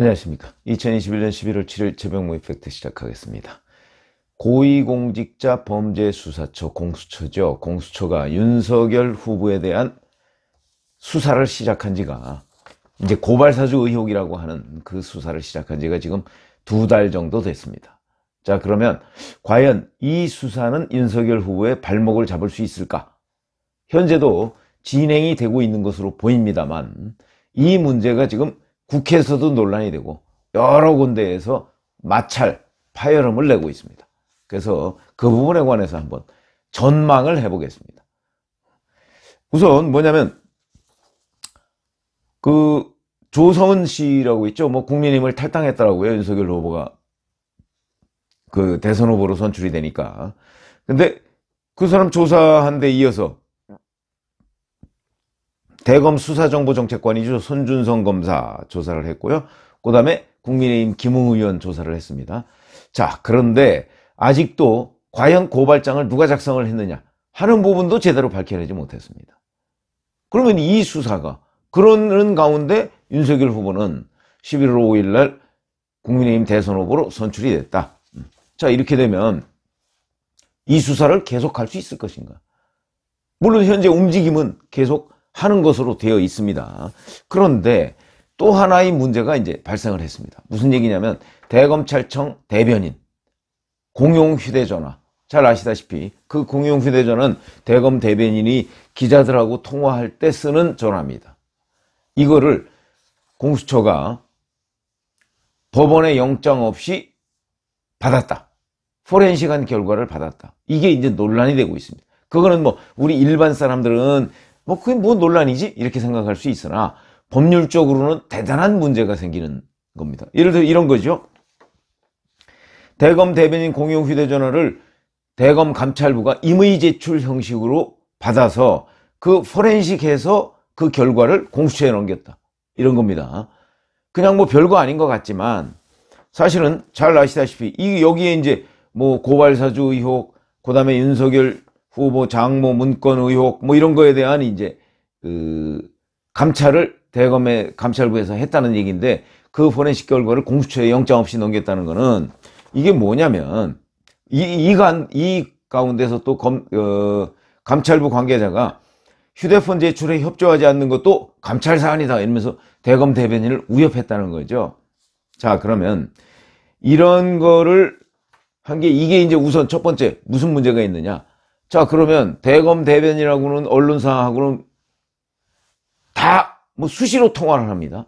안녕하십니까. 2021년 11월 7일 재병모 이펙트 시작하겠습니다. 고위공직자 범죄수사처 공수처죠. 공수처가 윤석열 후보에 대한 수사를 시작한 지가 이제 고발사주 의혹이라고 하는 그 수사를 시작한 지가 지금 두 달 정도 됐습니다. 자, 그러면 과연 이 수사는 윤석열 후보의 발목을 잡을 수 있을까? 현재도 진행이 되고 있는 것으로 보입니다만 이 문제가 지금 국회에서도 논란이 되고 여러 군데에서 마찰, 파열음을 내고 있습니다. 그래서 그 부분에 관해서 한번 전망을 해보겠습니다. 우선 뭐냐면 그 조성은 씨라고 있죠. 뭐국민임을 탈당했더라고요. 윤석열 후보가 그 대선 후보로 선출이 되니까. 근데 그 사람 조사한 데 이어서 대검 수사정보정책관이죠. 손준성 검사 조사를 했고요. 그 다음에 국민의힘 김웅 의원 조사를 했습니다. 자, 그런데 아직도 과연 고발장을 누가 작성을 했느냐 하는 부분도 제대로 밝혀내지 못했습니다. 그러면 이 수사가 그러는 가운데 윤석열 후보는 11월 5일 날 국민의힘 대선 후보로 선출이 됐다. 음. 자, 이렇게 되면 이 수사를 계속할 수 있을 것인가? 물론 현재 움직임은 계속 하는 것으로 되어 있습니다. 그런데 또 하나의 문제가 이제 발생을 했습니다. 무슨 얘기냐면 대검찰청 대변인 공용 휴대전화 잘 아시다시피 그 공용 휴대전화는 대검 대변인이 기자들하고 통화할 때 쓰는 전화입니다. 이거를 공수처가 법원의 영장 없이 받았다. 포렌식한 결과를 받았다. 이게 이제 논란이 되고 있습니다. 그거는 뭐 우리 일반 사람들은 뭐 그게 뭔 논란이지? 이렇게 생각할 수 있으나 법률적으로는 대단한 문제가 생기는 겁니다. 예를 들어 이런 거죠. 대검 대변인 공용 휴대전화를 대검 감찰부가 임의 제출 형식으로 받아서 그 포렌식해서 그 결과를 공수처에 넘겼다. 이런 겁니다. 그냥 뭐 별거 아닌 것 같지만 사실은 잘 아시다시피 이 여기에 이제 뭐 고발사주 의혹, 그 다음에 윤석열 후보 장모 문건 의혹 뭐 이런 거에 대한 이제 그 감찰을 대검의 감찰부에서 했다는 얘기인데 그 포렌식 결과를 공수처에 영장 없이 넘겼다는 거는 이게 뭐냐면 이, 이간 이 가운데서 또 검, 어, 감찰부 관계자가 휴대폰 제출에 협조하지 않는 것도 감찰 사안이다 이러면서 대검 대변인을 위협했다는 거죠. 자 그러면 이런 거를 한 게 이게 이제 우선 첫 번째 무슨 문제가 있느냐 자 그러면 대검 대변이라고는 언론사하고는 다 뭐 수시로 통화를 합니다.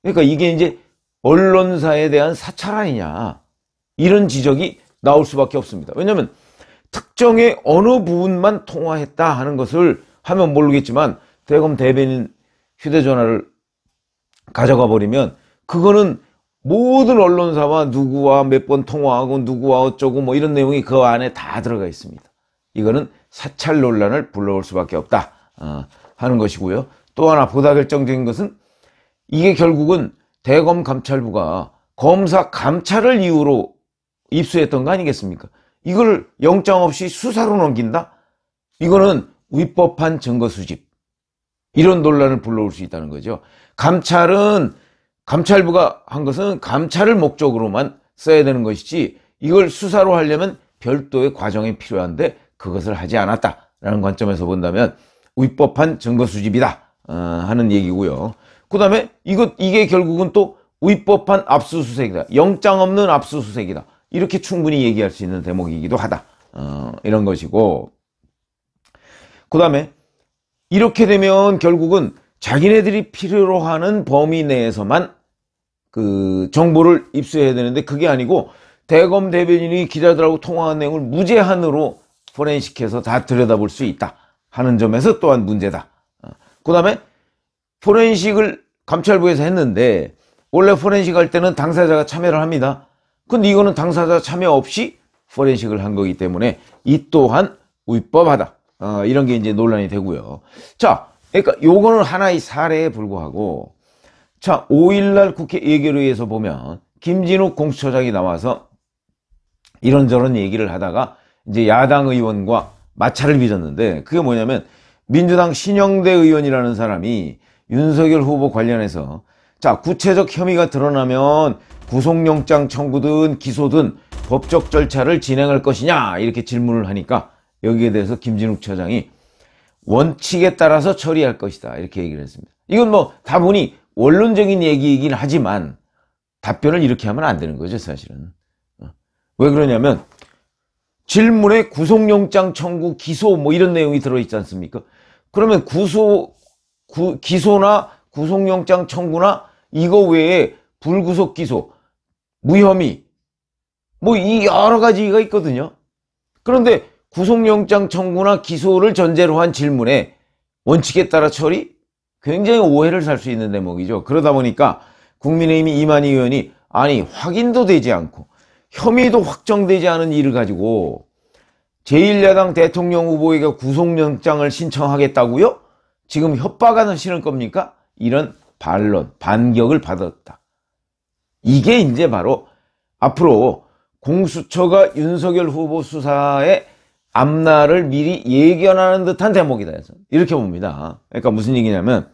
그러니까 이게 이제 언론사에 대한 사찰 아니냐 이런 지적이 나올 수밖에 없습니다. 왜냐하면 특정의 어느 부분만 통화했다 하는 것을 하면 모르겠지만 대검 대변인 휴대전화를 가져가 버리면 그거는 모든 언론사와 누구와 몇 번 통화하고 누구와 어쩌고 뭐 이런 내용이 그 안에 다 들어가 있습니다. 이거는 사찰 논란을 불러올 수밖에 없다 어, 하는 것이고요. 또 하나 보다 결정적인 것은 이게 결국은 대검 감찰부가 검사 감찰을 이유로 입수했던 거 아니겠습니까? 이걸 영장 없이 수사로 넘긴다? 이거는 위법한 증거 수집. 이런 논란을 불러올 수 있다는 거죠. 감찰은 감찰부가 한 것은 감찰을 목적으로만 써야 되는 것이지 이걸 수사로 하려면 별도의 과정이 필요한데 그것을 하지 않았다라는 관점에서 본다면 위법한 증거 수집이다 어, 하는 얘기고요. 그 다음에 이것 이게 결국은 또 위법한 압수수색이다. 영장 없는 압수수색이다. 이렇게 충분히 얘기할 수 있는 대목이기도 하다. 어, 이런 것이고 그 다음에 이렇게 되면 결국은 자기네들이 필요로 하는 범위 내에서만 그 정보를 입수해야 되는데 그게 아니고 대검 대변인이 기자들하고 통화한 내용을 무제한으로 포렌식해서 다 들여다볼 수 있다 하는 점에서 또한 문제다. 어. 그 다음에 포렌식을 감찰부에서 했는데 원래 포렌식 할 때는 당사자가 참여를 합니다. 근데 이거는 당사자 참여 없이 포렌식을 한 거기 때문에 이 또한 위법하다. 어, 이런 게 이제 논란이 되고요. 자, 그러니까 요거는 하나의 사례에 불과하고 자, 5일날 국회 예결위에서 보면 김진욱 공수처장이 나와서 이런저런 얘기를 하다가 이제 야당 의원과 마찰을 빚었는데 그게 뭐냐면 민주당 신영대 의원이라는 사람이 윤석열 후보 관련해서 자 구체적 혐의가 드러나면 구속영장 청구든 기소든 법적 절차를 진행할 것이냐 이렇게 질문을 하니까 여기에 대해서 김진욱 처장이 원칙에 따라서 처리할 것이다 이렇게 얘기를 했습니다. 이건 뭐 다분히 원론적인 얘기이긴 하지만 답변을 이렇게 하면 안 되는 거죠 사실은. 어. 왜 그러냐면 질문에 구속영장 청구, 기소 뭐 이런 내용이 들어있지 않습니까? 그러면 구소, 구, 기소나 구속영장 청구나 이거 외에 불구속 기소, 무혐의 뭐 이 여러 가지가 있거든요. 그런데 구속영장 청구나 기소를 전제로 한 질문에 원칙에 따라 처리? 굉장히 오해를 살 수 있는 대목이죠. 그러다 보니까 국민의힘이 이만희 의원이 아니 확인도 되지 않고 혐의도 확정되지 않은 일을 가지고 제1야당 대통령 후보에게 구속영장을 신청하겠다고요? 지금 협박하는 시는 겁니까? 이런 반론, 반격을 받았다. 이게 이제 바로 앞으로 공수처가 윤석열 후보 수사에 앞날을 미리 예견하는 듯한 대목이다 해서 이렇게 봅니다. 그러니까 무슨 얘기냐면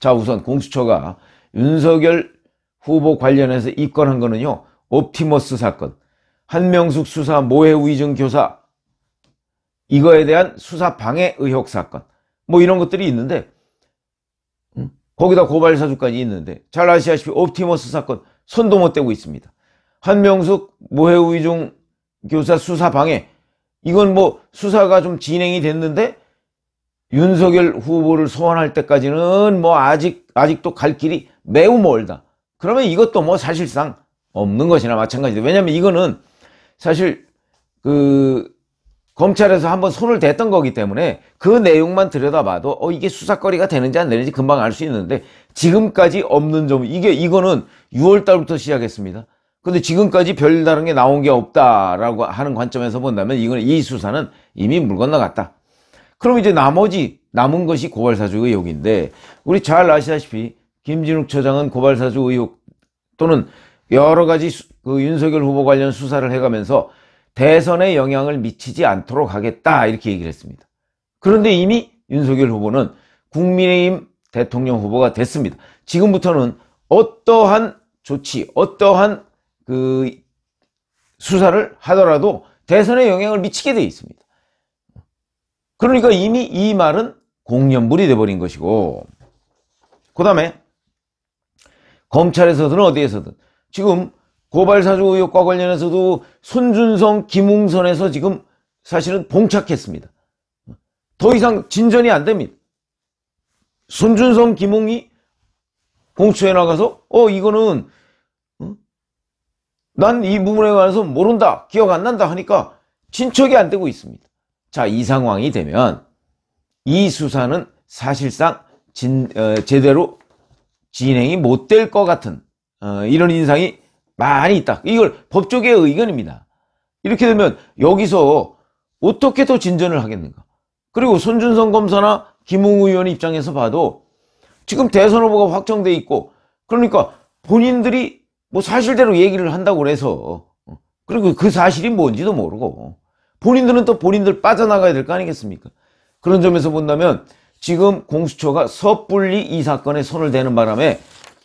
자 우선 공수처가 윤석열 후보 관련해서 입건한 거는요. 옵티머스 사건, 한명숙 수사 모해 위증 교사 이거에 대한 수사 방해 의혹 사건 뭐 이런 것들이 있는데 음? 거기다 고발 사주까지 있는데 잘 아시다시피 옵티머스 사건 손도 못 대고 있습니다. 한명숙 모해 위증 교사 수사 방해 이건 뭐 수사가 좀 진행이 됐는데 윤석열 후보를 소환할 때까지는 뭐 아직 아직도 갈 길이 매우 멀다. 그러면 이것도 뭐 사실상 없는 것이나 마찬가지다. 왜냐하면 이거는 사실 그 검찰에서 한번 손을 댔던 거기 때문에 그 내용만 들여다봐도 어 이게 수사거리가 되는지 안 되는지 금방 알 수 있는데 지금까지 없는 점 이게 이거는 6월 달부터 시작했습니다. 근데 지금까지 별다른 게 나온 게 없다라고 하는 관점에서 본다면 이건 이 수사는 이미 물 건너갔다. 그럼 이제 나머지 남은 것이 고발사주 의혹인데 우리 잘 아시다시피 김진욱 처장은 고발사주 의혹 또는 여러 가지 수, 그 윤석열 후보 관련 수사를 해가면서 대선에 영향을 미치지 않도록 하겠다 이렇게 얘기를 했습니다. 그런데 이미 윤석열 후보는 국민의힘 대통령 후보가 됐습니다. 지금부터는 어떠한 조치, 어떠한 그 수사를 하더라도 대선에 영향을 미치게 돼 있습니다. 그러니까 이미 이 말은 공연불이 돼버린 것이고 그 다음에 검찰에서든 어디에서든 지금 고발사주 의혹과 관련해서도 손준성, 김웅선에서 지금 사실은 봉착했습니다. 더 이상 진전이 안 됩니다. 손준성, 김웅이 공수처에 나가서 어 이거는 어? 난이 부분에 관해서 모른다, 기억 안 난다 하니까 진척이 안 되고 있습니다. 자, 이 상황이 되면 이 수사는 사실상 진, 어, 제대로 진행이 못 될 것 같은 어, 이런 인상이 많이 있다. 이걸 법조계의 의견입니다. 이렇게 되면 여기서 어떻게 더 진전을 하겠는가? 그리고 손준성 검사나 김웅 의원 입장에서 봐도 지금 대선 후보가 확정돼 있고 그러니까 본인들이 뭐 사실대로 얘기를 한다고 해서 어, 그리고 그 사실이 뭔지도 모르고 본인들은 또 본인들 빠져나가야 될 거 아니겠습니까? 그런 점에서 본다면 지금 공수처가 섣불리 이 사건에 손을 대는 바람에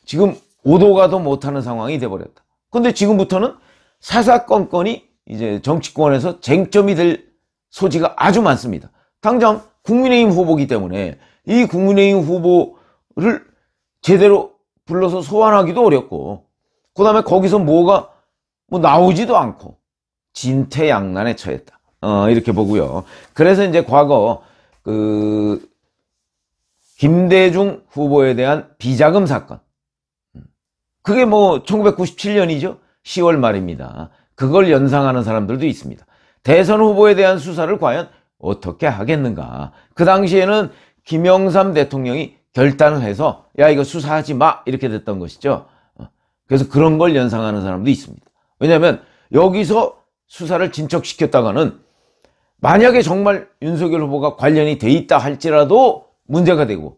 지금 오도 가도 못하는 상황이 돼버렸다. 근데 지금부터는 사사건건이 이제 정치권에서 쟁점이 될 소지가 아주 많습니다. 당장 국민의힘 후보기 때문에 이 국민의힘 후보를 제대로 불러서 소환하기도 어렵고 그 다음에 거기서 뭐가 뭐 나오지도 않고 진퇴양난에 처했다. 어, 이렇게 보고요. 그래서 이제 과거 그 김대중 후보에 대한 비자금 사건 그게 뭐 1997년이죠. 10월 말입니다. 그걸 연상하는 사람들도 있습니다. 대선 후보에 대한 수사를 과연 어떻게 하겠는가. 그 당시에는 김영삼 대통령이 결단을 해서 야 이거 수사하지 마 이렇게 됐던 것이죠. 어, 그래서 그런 걸 연상하는 사람도 있습니다. 왜냐하면 여기서 수사를 진척시켰다가는 만약에 정말 윤석열 후보가 관련이 돼 있다 할지라도 문제가 되고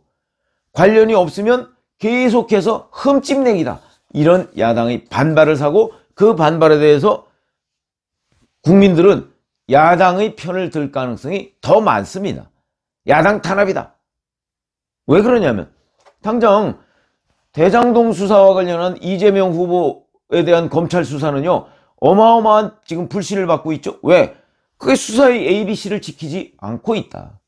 관련이 없으면 계속해서 흠집내기다. 이런 야당의 반발을 사고 그 반발에 대해서 국민들은 야당의 편을 들 가능성이 더 많습니다. 야당 탄압이다. 왜 그러냐면 당장 대장동 수사와 관련한 이재명 후보에 대한 검찰 수사는요. 어마어마한 지금 불신을 받고 있죠. 왜? 그게 수사의 ABC를 지키지 않고 있다.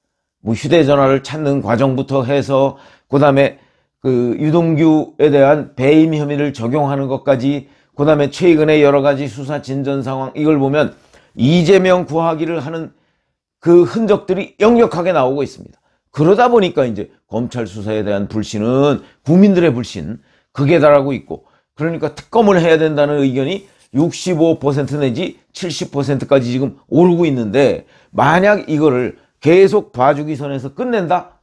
뭐 휴대전화를 찾는 과정부터 해서 그 다음에 그 유동규에 대한 배임 혐의를 적용하는 것까지 그 다음에 최근에 여러 가지 수사 진전 상황 이걸 보면 이재명 구하기를 하는 그 흔적들이 역력하게 나오고 있습니다. 그러다 보니까 이제 검찰 수사에 대한 불신은 국민들의 불신 그게 달하고 있고 그러니까 특검을 해야 된다는 의견이 65% 내지 70%까지 지금 오르고 있는데 만약 이거를 계속 봐주기 선에서 끝낸다?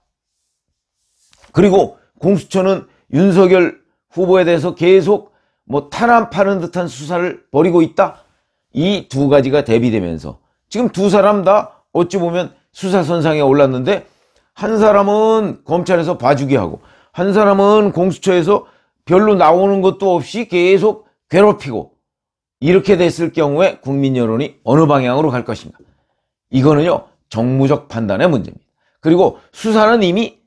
그리고 공수처는 윤석열 후보에 대해서 계속 뭐 탄압하는 듯한 수사를 벌이고 있다. 이 두 가지가 대비되면서 지금 두 사람 다 어찌 보면 수사선상에 올랐는데 한 사람은 검찰에서 봐주기하고 한 사람은 공수처에서 별로 나오는 것도 없이 계속 괴롭히고 이렇게 됐을 경우에 국민 여론이 어느 방향으로 갈 것인가. 이거는요 정무적 판단의 문제입니다. 그리고 수사는 이미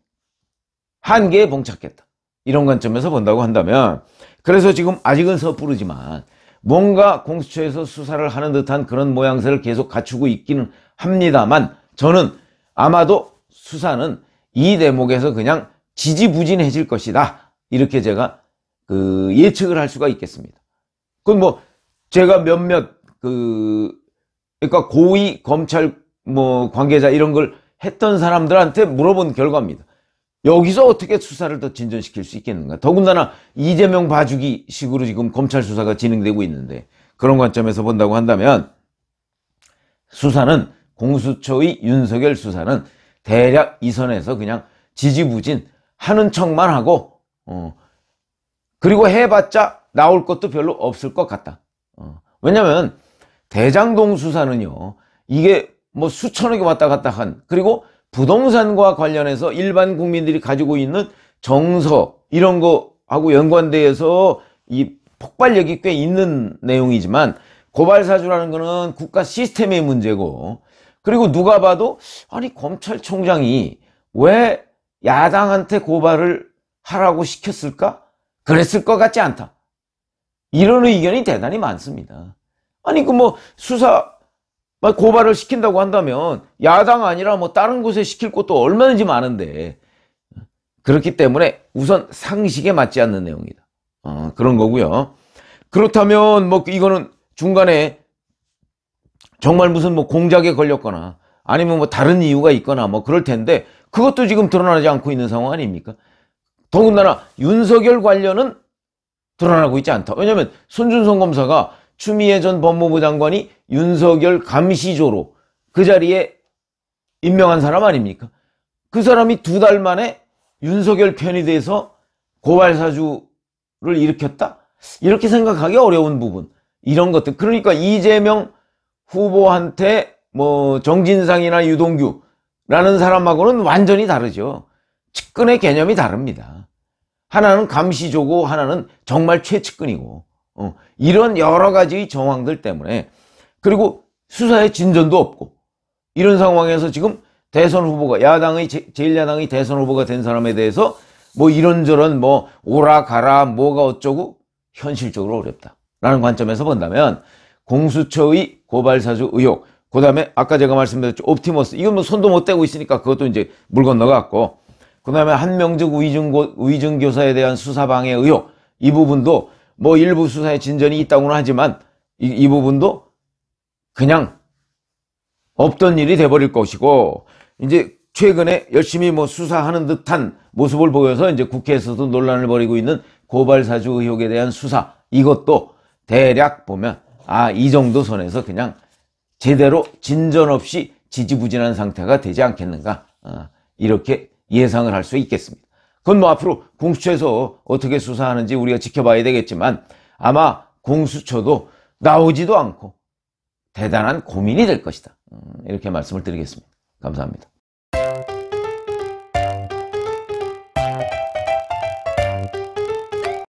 한계에 봉착했다. 이런 관점에서 본다고 한다면 그래서 지금 아직은 섣부르지만 뭔가 공수처에서 수사를 하는 듯한 그런 모양새를 계속 갖추고 있기는 합니다만 저는 아마도 수사는 이 대목에서 그냥 지지부진해질 것이다. 이렇게 제가 그 예측을 할 수가 있겠습니다. 그건 뭐 제가 몇몇 그 그러니까 고위 검찰 뭐 관계자 이런 걸 했던 사람들한테 물어본 결과입니다. 여기서 어떻게 수사를 더 진전시킬 수 있겠는가? 더군다나 이재명 봐주기 식으로 지금 검찰 수사가 진행되고 있는데 그런 관점에서 본다고 한다면 수사는 공수처의 윤석열 수사는 대략 이선에서 그냥 지지부진 하는 척만 하고 어, 그리고 해봤자 나올 것도 별로 없을 것 같다. 어, 왜냐면 대장동 수사는요 이게 뭐 수천억이 왔다 갔다 한 그리고 부동산과 관련해서 일반 국민들이 가지고 있는 정서 이런 거하고 연관돼서 이 폭발력이 꽤 있는 내용이지만 고발사주라는 거는 국가 시스템의 문제고 그리고 누가 봐도 아니 검찰총장이 왜 야당한테 고발을 하라고 시켰을까? 그랬을 것 같지 않다. 이런 의견이 대단히 많습니다. 아니 그 뭐 수사 만 고발을 시킨다고 한다면 야당 아니라 뭐 다른 곳에 시킬 것도 얼마든지 많은데 그렇기 때문에 우선 상식에 맞지 않는 내용이다. 어, 그런 거고요. 그렇다면 뭐 이거는 중간에 정말 무슨 뭐 공작에 걸렸거나 아니면 뭐 다른 이유가 있거나 뭐 그럴 텐데 그것도 지금 드러나지 않고 있는 상황 아닙니까? 더군다나 윤석열 관련은 드러나고 있지 않다. 왜냐하면 손준성 검사가 추미애 전 법무부 장관이 윤석열 감시조로 그 자리에 임명한 사람 아닙니까? 그 사람이 두 달 만에 윤석열 편이 돼서 고발사주를 일으켰다? 이렇게 생각하기 어려운 부분. 이런 것들. 그러니까 이재명 후보한테 뭐 정진상이나 유동규라는 사람하고는 완전히 다르죠. 측근의 개념이 다릅니다. 하나는 감시조고 하나는 정말 최측근이고. 어, 이런 여러 가지 정황들 때문에 그리고 수사의 진전도 없고 이런 상황에서 지금 대선 후보가 야당의 제1야당이 대선 후보가 된 사람에 대해서 뭐 이런저런 뭐 오라 가라 뭐가 어쩌고 현실적으로 어렵다 라는 관점에서 본다면 공수처의 고발사주 의혹 그 다음에 아까 제가 말씀드렸죠 옵티머스 이건 뭐 손도 못 대고 있으니까 그것도 이제 물 건너갔고 그 다음에 한명적 위증, 위증교사에 대한 수사방해 의혹 이 부분도 뭐 일부 수사에 진전이 있다고는 하지만 이, 이 부분도 그냥 없던 일이 돼버릴 것이고 이제 최근에 열심히 뭐 수사하는 듯한 모습을 보여서 이제 국회에서도 논란을 벌이고 있는 고발사주 의혹에 대한 수사 이것도 대략 보면 아 이 정도 선에서 그냥 제대로 진전 없이 지지부진한 상태가 되지 않겠는가 어, 이렇게 예상을 할 수 있겠습니다. 그건 뭐 앞으로 공수처에서 어떻게 수사하는지 우리가 지켜봐야 되겠지만 아마 공수처도 나오지도 않고 대단한 고민이 될 것이다. 음, 이렇게 말씀을 드리겠습니다. 감사합니다.